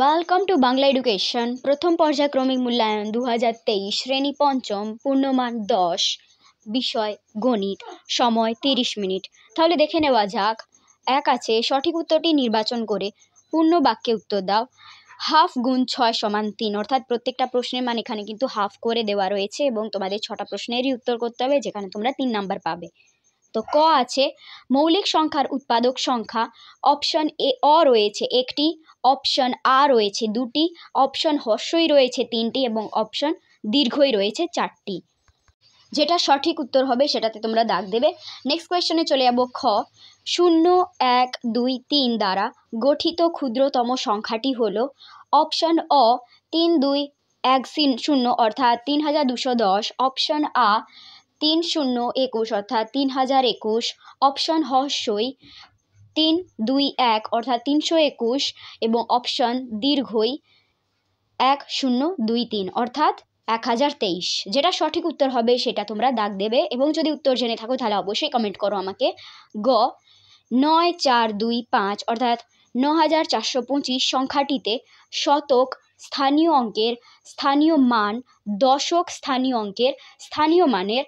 welcome to Bangla education প্রথম পর্যায়ক্রমিক মূল্যায়ন দু হাজার তেইশ শ্রেণী পঞ্চম পূর্ণমান দশ বিষয় গণিত সময় তিরিশ মিনিট তাহলে দেখে নেওয়া যাক এক আছে সঠিক উত্তরটি নির্বাচন করে পূর্ণ বাক্যে উত্তর দাও হাফ গুণ ছয় সমান তিন অর্থাৎ প্রত্যেকটা প্রশ্নের মান এখানে কিন্তু হাফ করে দেওয়া রয়েছে এবং তোমাদের ছটা প্রশ্নেরই উত্তর করতে হবে যেখানে তোমরা তিন নাম্বার পাবে তো ক আছে মৌলিক সংখ্যার উৎপাদক সংখ্যা অপশন এ অ রয়েছে একটি অপশন আ রয়েছে দুটি অপশন হস্যই রয়েছে তিনটি এবং অপশন দীর্ঘই রয়েছে চারটি যেটা সঠিক উত্তর হবে সেটাতে তোমরা দাগ দেবে নেক্সট কোয়েশনে চলে যাব খ শূন্য এক দুই তিন দ্বারা গঠিত ক্ষুদ্রতম সংখ্যাটি হল অপশন অ তিন দুই এক শূন্য অর্থাৎ তিন হাজার দুশো দশ অপশন আ তিন শূন্য একুশ অর্থাৎ তিন হাজার একুশ অপশন হস্যই তিন দুই এক অর্থাৎ তিনশো একুশ এবং অপশন দীর্ঘই এক শূন্য দুই তিন অর্থাৎ এক হাজার তেইশ যেটা সঠিক উত্তর হবে সেটা তোমরা দাগ দেবে এবং যদি উত্তর জেনে থাকো তাহলে অবশ্যই কমেন্ট করো আমাকে গ নয় চার দুই পাঁচ অর্থাৎ ন হাজার চারশো পঁচিশ সংখ্যাটিতে শতক স্থানীয় অঙ্কের স্থানীয় মান দশক স্থানীয় অঙ্কের স্থানীয় মানের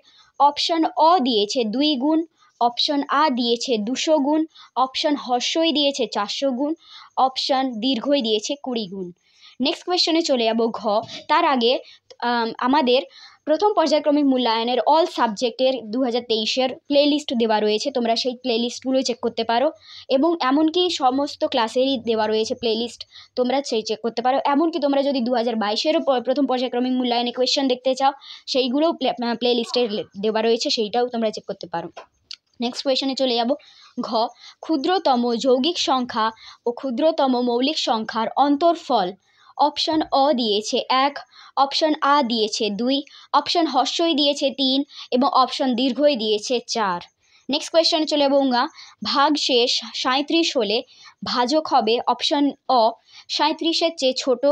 অপশন অ দিয়েছে দুই গুণ অপশন আ দিয়েছে দুশো গুণ অপশন হর্ষই দিয়েছে চারশো গুণ অপশন দীর্ঘই দিয়েছে কুড়ি গুণ নেক্সট কোয়েশ্চনে চলে যাব ঘ তার আগে আমাদের প্রথম পর্যায়ক্রমিক মূল্যায়নের অল সাবজেক্টের দু হাজার তেইশের প্লেলিস্ট দেওয়া রয়েছে তোমরা সেই প্লেলিস্টগুলো চেক করতে পারো এবং এমনকি সমস্ত ক্লাসেরই দেওয়া রয়েছে প্লেলিস্ট তোমরা সেই চেক করতে পারো এমনকি তোমরা যদি দু হাজার বাইশেরও প্রথম পর্যায়ক্রমিক মূল্যায়নে কোয়েশ্চেন দেখতে চাও সেইগুলোও প্লে লিস্টের দেওয়া রয়েছে সেইটাও তোমরা চেক করতে পারো নেক্সট কোয়েশনে চলে যাব ঘ ক্ষুদ্রতম যৌগিক সংখ্যা ও ক্ষুদ্রতম মৌলিক সংখ্যার অন্তরফল অপশান অ দিয়েছে এক অপশান আ দিয়েছে দুই অপশান হস্যই দিয়েছে তিন এবং অপশান দীর্ঘই দিয়েছে চার নেক্সট কোয়েশ্চেনে চলে যাবো শেষ সাঁত্রিশ হলে ভাজক হবে অপশান অ সাঁত্রিশের চেয়ে ছোট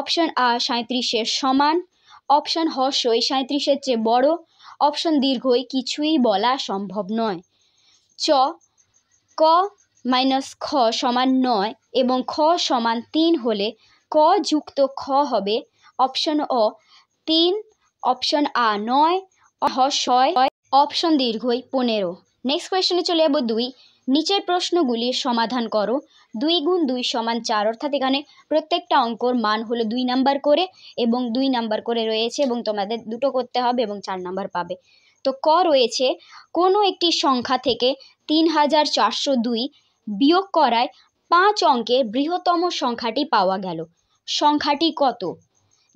অপশান আ সাঁত্রিশের সমান অপশান হস্যই সাঁত্রিশের চেয়ে বড় অপশান দীর্ঘই কিছুই বলা সম্ভব নয় চ ক মাইনাস খ সমান নয় এবং খ সমান তিন হলে ক যুক্ত খ হবে অপশন অ তিন অপশন আ নয় হ ছয় অপশন দীর্ঘই পনেরো নেক্সট কোয়েশনে চলে যাবো দুই নিচের প্রশ্নগুলির সমাধান করো দুই গুণ দুই সমান চার অর্থাৎ এখানে প্রত্যেকটা অঙ্কর মান হলো দুই নাম্বার করে এবং দুই নাম্বার করে রয়েছে এবং তোমাদের দুটো করতে হবে এবং চার নাম্বার পাবে তো ক রয়েছে কোনো একটি সংখ্যা থেকে তিন হাজার চারশো দুই বিয়োগ করায় পাঁচ অঙ্কের বৃহত্তম সংখ্যাটি পাওয়া গেল সংখ্যাটি কত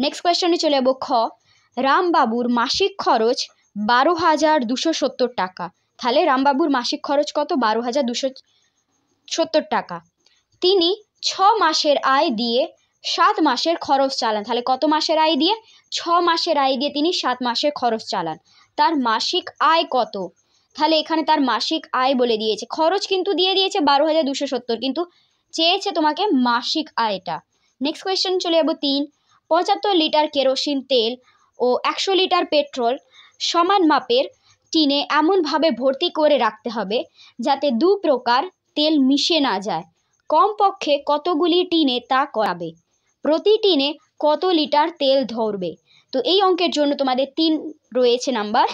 নেক্সট কোয়েশ্চনে চলে যাব খ রামবাবুর মাসিক খরচ বারো হাজার দুশো সত্তর টাকা তাহলে রামবাবুর মাসিক খরচ কত বারো হাজার দুশো সত্তর টাকা তিনি ছ মাসের আয় দিয়ে সাত মাসের খরচ চালান তাহলে কত মাসের আয় দিয়ে ছ মাসের আয় দিয়ে তিনি সাত মাসের খরচ চালান তার মাসিক আয় কত তাহলে এখানে তার মাসিক আয় বলে দিয়েছে খরচ কিন্তু দিয়ে দিয়েছে বারো হাজার দুশো সত্তর কিন্তু চেয়েছে তোমাকে মাসিক আয়টা নেক্সট কোয়েশ্চেন চলে যাবো তিন পঁচাত্তর লিটার কেরোসিন তেল ও একশো লিটার পেট্রোল সমান মাপের টিনে এমনভাবে ভর্তি করে রাখতে হবে যাতে দু প্রকার তেল মিশে না যায় কমপক্ষে কতগুলি টিনে তা করাবে প্রতি টিনে কত লিটার তেল ধরবে তো এই অঙ্কের জন্য তোমাদের তিন রয়েছে নাম্বার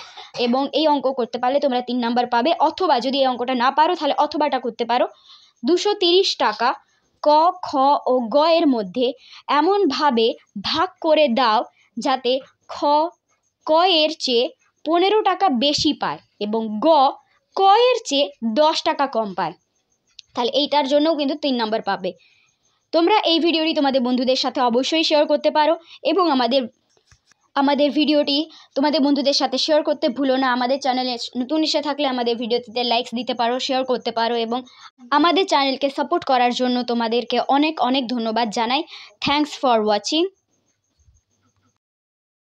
এবং এই অঙ্ক করতে পারলে তোমরা তিন নাম্বার পাবে অথবা যদি এই অঙ্কটা না পারো তাহলে অথবাটা করতে পারো দুশো টাকা ক খ ও গ এর মধ্যে এমনভাবে ভাগ করে দাও যাতে খ ক এর চেয়ে পনেরো টাকা বেশি পায় এবং গ ক এর চেয়ে দশ টাকা কম পায় তাহলে এইটার জন্যও কিন্তু তিন নম্বর পাবে তোমরা এই ভিডিওটি তোমাদের বন্ধুদের সাথে অবশ্যই শেয়ার করতে পারো এবং আমাদের আমাদের ভিডিওটি তোমাদের বন্ধুদের সাথে শেয়ার করতে ভুলো না আমাদের চ্যানেলে নতুন এসে থাকলে আমাদের ভিডিওটিতে লাইকস দিতে পারো শেয়ার করতে পারো এবং আমাদের চ্যানেলকে সাপোর্ট করার জন্য তোমাদেরকে অনেক অনেক ধন্যবাদ জানাই থ্যাংকস ফর ওয়াচিং